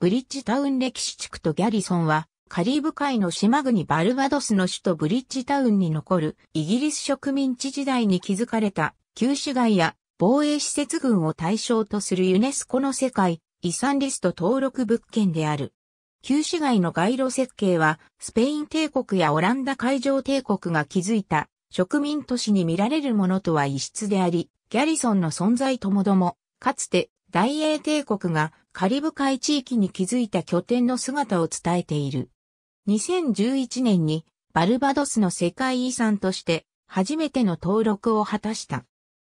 ブリッジタウン歴史地区とギャリソンは、カリブ海の島国バルバドスの首都ブリッジタウンに残るイギリス植民地時代に築かれた旧市街や防衛施設群を対象とするユネスコの世界遺産リスト登録物件である。旧市街の街路設計はスペイン帝国やオランダ海上帝国が築いた植民都市に見られるものとは異質であり、ギャリソンの存在ともども、かつて大英帝国がカリブ海地域に築いた拠点の姿を伝えている。2011年にバルバドスの世界遺産として初めての登録を果たした。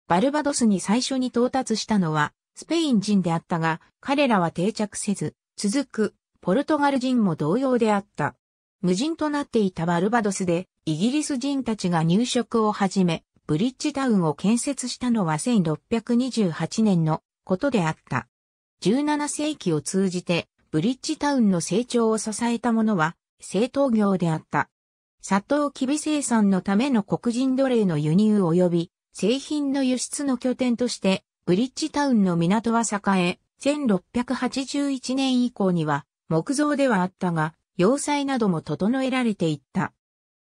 バルバドスに最初に到達したのはスペイン人であったが彼らは定着せず続くポルトガル人も同様であった。無人となっていたバルバドスでイギリス人たちが入植を始めブリッジタウンを建設したのは1628年のことであった。17世紀を通じてブリッジタウンの成長を支えたものは製糖業であった。砂糖キビ生産のための黒人奴隷の輸入及び製品の輸出の拠点としてブリッジタウンの港は栄え、1681年以降には木造ではあったが、要塞なども整えられていった。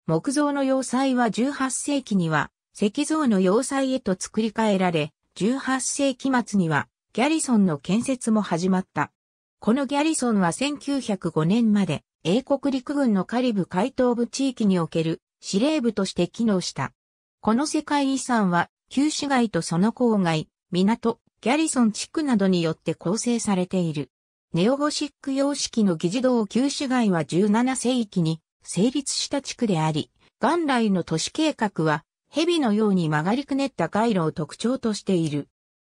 木造の要塞は18世紀には石造の要塞へと作り変えられ、18世紀末にはギャリソンの建設も始まった。このギャリソンは1905年まで英国陸軍のカリブ海東部地域における司令部として機能した。この世界遺産は旧市街とその郊外、港、ギャリソン地区などによって構成されている。ネオゴシック様式の議事堂旧市街は17世紀に成立した地区であり、元来の都市計画は蛇のように曲がりくねった街路を特徴としている。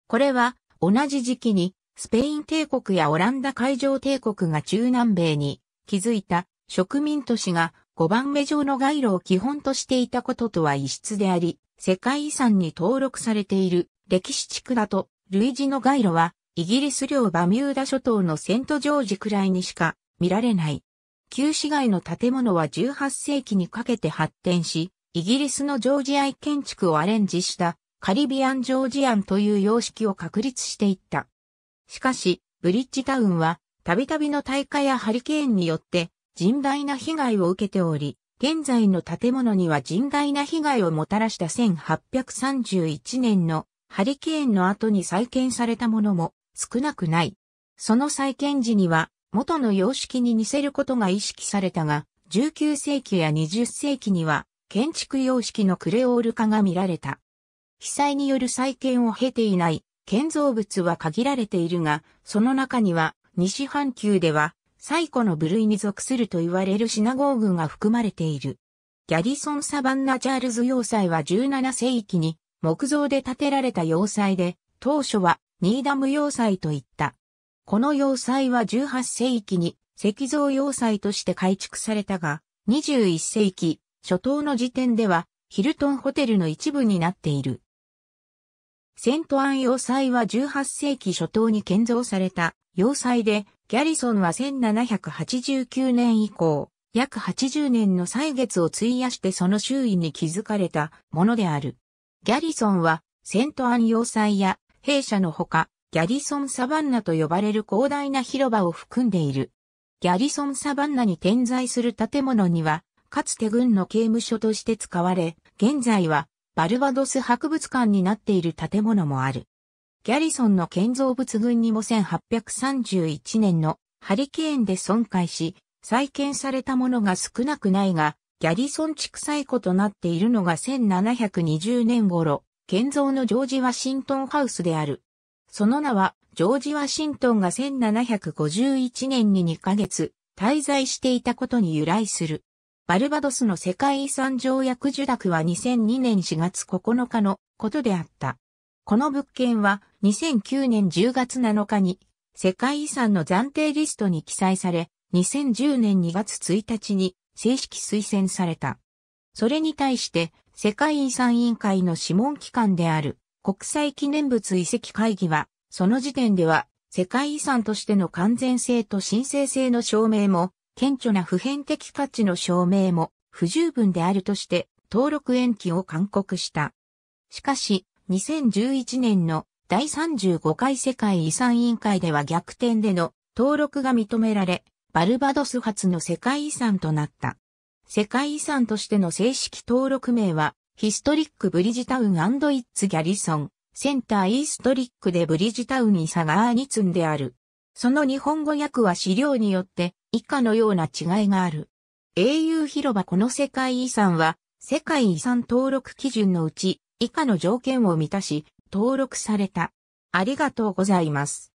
これは同じ時期に、スペイン帝国やオランダ海上帝国が中南米に築いた植民都市が5番目上の街路を基本としていたこととは異質であり、世界遺産に登録されている歴史地区だと、類似の街路はイギリス領バミューダ諸島のセントジョージくらいにしか見られない。旧市街の建物は18世紀にかけて発展し、イギリスのジョージアイ建築をアレンジしたカリビアン・ジョージアンという様式を確立していった。しかし、ブリッジタウンは、たびたびの大火やハリケーンによって、甚大な被害を受けており、現在の建物には甚大な被害をもたらした1831年のハリケーンの後に再建されたものも少なくない。その再建時には元の様式に似せることが意識されたが、19世紀や20世紀には建築様式のクレオール化が見られた。被災による再建を経ていない建造物は限られているが、その中には西半球では最古の部類に属すると言われるシナゴーグが含まれている。ギャリソン・サバンナ・チャールズ要塞は17世紀に木造で建てられた要塞で、当初はニーダム要塞といった。この要塞は18世紀に石造要塞として改築されたが、21世紀初頭の時点ではヒルトンホテルの一部になっている。セントアン要塞は18世紀初頭に建造された要塞で、ギャリソンは1789年以降、約80年の歳月を費やしてその周囲に築かれたものである。ギャリソンは、セントアン要塞や弊社のほか、ギャリソンサバンナと呼ばれる広大な広場を含んでいる。ギャリソンサバンナに点在する建物には、かつて軍の刑務所として使われ、現在はバルバドス博物館になっている建物もある。ギャリソンの建造物群にも1831年のハリケーンで損壊し、再建されたものが少なくないが、ギャリソン地区最古となっているのが1720年頃、建造のジョージ・ワシントンハウスである。その名は、ジョージ・ワシントンが1751年に2ヶ月、滞在していたことに由来する。バルバドスの世界遺産条約受諾は2002年4月9日のことであった。この物件は2009年10月7日に世界遺産の暫定リストに記載され、2010年2月1日に正式推薦された。それに対して世界遺産委員会の諮問機関である国際記念物遺跡会議は、その時点では世界遺産としての完全性と申請性の証明も顕著な普遍的価値の証明も不十分であるとして登録延期を勧告した。しかし、2011年の第35回世界遺産委員会では逆転での登録が認められ、バルバドス発の世界遺産となった。世界遺産としての正式登録名は、ヒストリック・ブリジタウンイッツ・ギャリソン、センター・イーストリックでブリジタウン・イサガーニツンである。その日本語訳は資料によって以下のような違いがある。英雄広場この世界遺産は、世界遺産登録基準のうち、以下の条件を満たし、登録された。ありがとうございます。